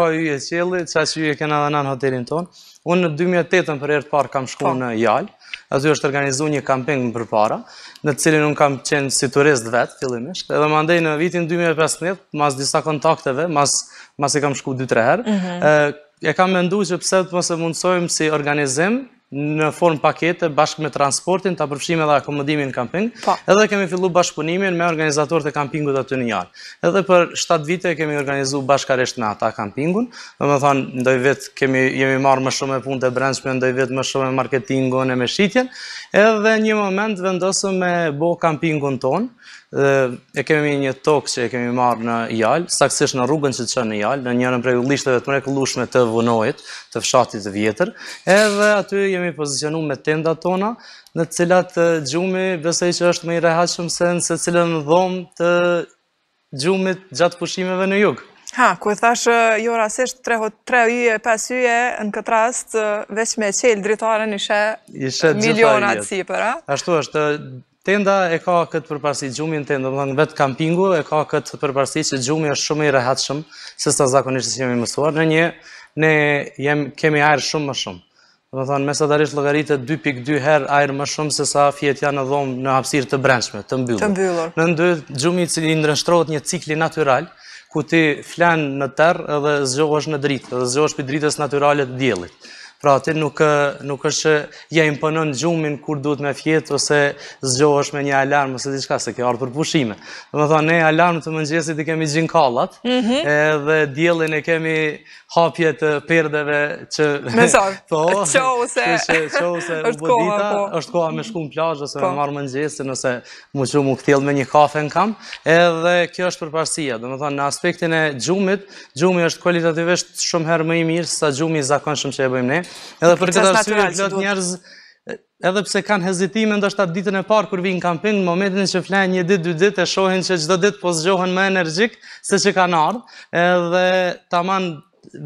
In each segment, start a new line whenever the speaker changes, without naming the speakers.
ka po ju e qëllë, qa që ju e kena dhe në hotelin tonë. Unë në 2008-ën për ertë parë kam shku po. në Jalë, aty është organizu një kamping më për para, në cilin unë kam qenë si turist vetë, fillimisht, edhe më ndej në vitin 2015, mas disa kontakteve, mas i kam shku 2-3 herë, mhm. e kam mendu që pëse të mësë mundsojmë si organizim në formë pakete bashkë me transportin, të përfshime dhe akomodimin kamping, po. edhe kemi fillu bashkëpunimin me organizatorët e kampingut aty një janë. Edhe për 7 vite kemi organizu bashkaresht në ata kampingun, dhe me thonë, ndoj vetë kemi marë më shumë e punë të brendshme, ndoj vetë më shumë e marketingon e me shqitjen, Edhe një moment vendosëm me bo kampingon tonë, e kemi një tokë që e kemi marrë në jalë, saksisht në rrugën që të qënë në jalë, në njërën prej u lishtëve të mrekë lushme të vunojt, të fshatit të vjetër, edhe aty jemi pozicionu me tenda tona, në cilat gjumi, bëse që është me i rehaqëm se nëse cilën dhomë të gjumit gjatë pushimeve në jugë.
Ha, ku e thash, jo rasisht, tre, uje, yje, pes yje, në këtë rast, veç me qelë dritarën ishe,
ishe milionat si a? Ashtu është, tenda e ka këtë përparsi gjumin, tenda, më thangë, vetë kampingu e ka këtë përparsi që gjumi është shumë i rehatëshëm, se sa zakonisht si jemi mësuar, në një, ne jem, kemi arë shumë më shumë. Dhe thonë, mesë darisht logaritë 2.2 herë ajrë më shumë se sa fjet janë në dhomë në hapsirë të brendshme, të mbyllur. Të mbyllur. Në ndë, gjumi që i ndrështrojët një cikli natural, ku ti flan në tërë edhe zgjohesh në dritë, edhe zgjohësh për dritës naturalet djelit. Pra ti nuk nuk është ja imponon xhumin kur duhet me fjet ose zgjohesh me një alarm ose diçka se ke ardhur për pushime. thonë, ne alarm të mëngjesit i kemi gjin kallat. Mm -hmm. Edhe diellin e kemi hapje të perdeve që Mesar, po. Çose. Çose, çose, është koha, po. është koha me shkum plazh ose me po. marr mëngjesin ose më shumë u kthjell me një kafe në kam. Edhe kjo është përparësia. thonë, në aspektin e xhumit, xhumi është kualitativisht shumë herë më i mirë se sa xhumi i zakonshëm që e bëjmë ne edhe për këtë arsye plot njerëz edhe pse kanë hezitime ndoshta ditën e parë kur vijnë kampin, në momentin që flan një ditë, dy ditë e shohin se çdo ditë po zgjohen më energjik se çka kanë ardhur, edhe tamam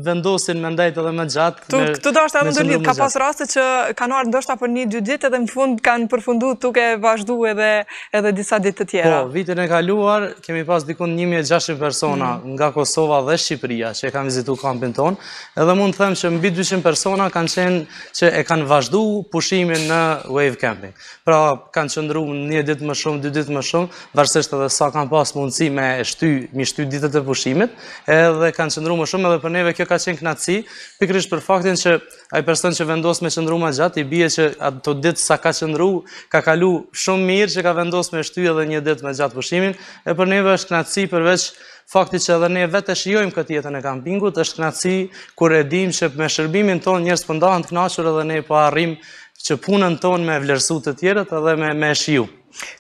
vendosin me ndajt edhe me gjatë. Këtu do është atë ndërlit, ka pas
rastë që kanë arë ndoshta për një dy ditë edhe në fund kanë përfundu tuk e vazhdu edhe edhe disa ditë të tjera. Po, vitin
e kaluar kemi pas dikun 1600 persona mm. nga Kosova dhe Shqipëria që e kanë vizitu kampin tonë edhe mund të them që mbi 200 persona kanë qenë që e kanë vazhdu pushimin në wave camping. Pra, kanë qëndru një ditë më shumë, dy ditë më shumë, vërsesht edhe sa kanë pas mundësi me shty, mi ditët e pushimit, edhe kanë më shumë edhe për neve kjo ka qenë knatësi, pikrish për faktin që ai person që vendos me qëndru ma gjatë, i bie që ato ditë sa ka qëndru, ka kalu shumë mirë që ka vendos me shtu edhe një ditë me gjatë pushimin, e për neve është knatësi përveç fakti që edhe ne vetë e shiojmë këtë jetën e kampingut, është knatësi kur e dim që me shërbimin ton njërës pëndahën po të knashur edhe ne po arrim që punën tonë me vlerësu të tjeret edhe me, me shiu.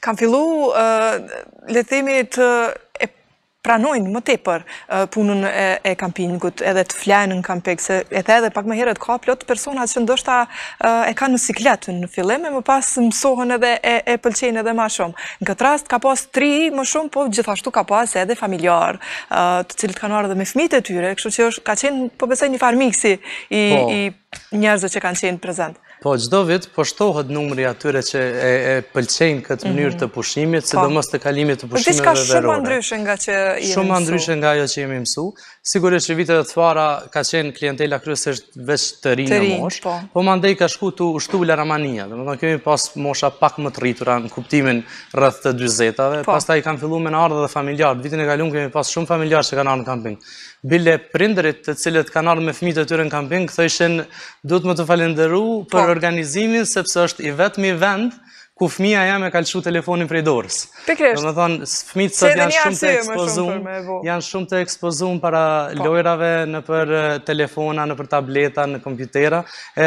Kam fillu, uh, le themi të pranojnë më tepër për punën e kampingut, edhe të flajnë në kamping, se e the edhe pak më heret ka plot personat që ndoshta e ka në sikletën në fillime, më pas mësohën edhe e pëlqenë edhe ma shumë. Në këtë rast ka pas tri më shumë, po gjithashtu ka pas edhe familjarë, të cilët ka nërë dhe me fmit e tyre, kështu që ka qenë, po besaj një farmiksi i po. njerëzë që kanë qenë prezent.
Po, gjdo vit pështohet numri atyre që e pëlqenjë këtë mhm. mënyrë të pushimit, po. si do mos të kalimit të pushimit dhe verore. Në tishka shumë
andryshën nga që jemi mësu. Shumë andryshën
nga jo që jemi mësu. Sigurisht që vitet e të fara ka qenë klientela kryesisht veç të rinë në mosh, po më po mandej ka shku të ushtu laramania, dhe më të kemi pas mosha pak më të rritura në kuptimin rrëth të dyzetave, po. pas ta i kanë fillu me në ardhe dhe familjarë, vitin e galun kemi pas shumë familjarë që kanë ardhë në kamping. Bile prindrit të cilët kanë ardhë me fmitë të tyre në kamping, këtë ishen duhet më të falenderu për për organizimin sepse është i vetmi vend ku fëmija jam e kalëshu telefonin prej dorës. Pikrisht. Dhe më thonë, fëmijët sot janë shumë të ekspozumë, janë shumë të ekspozumë para po. lojrave në për telefona, në për tableta, në kompjutera,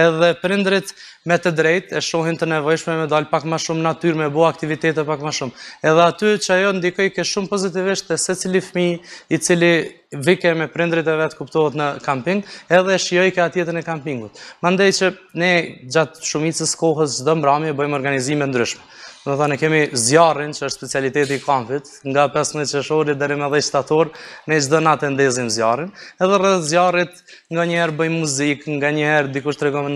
edhe prindrit me të drejt e shohin të nevojshme me dalë pak ma shumë natyrë, me bo aktivitete pak ma shumë. Edhe aty që ajo ndikoj ke shumë pozitivisht të se cili fëmijë i cili vike me prindrit e vetë kuptohet në kamping, edhe shioj ka atjetën e campingut. Mandej që ne gjatë shumicës kohës dhe mbrami e bëjmë organizime ndryshme. Dhe thë, ne kemi zjarën që është specialiteti i kampit, nga 15 qëshori dhe me dhe shtator, ne gjithë natë ndezim zjarën, edhe rrë zjarët nga njerë bëjmë muzikë, nga njerë dikush të rekomendojnë,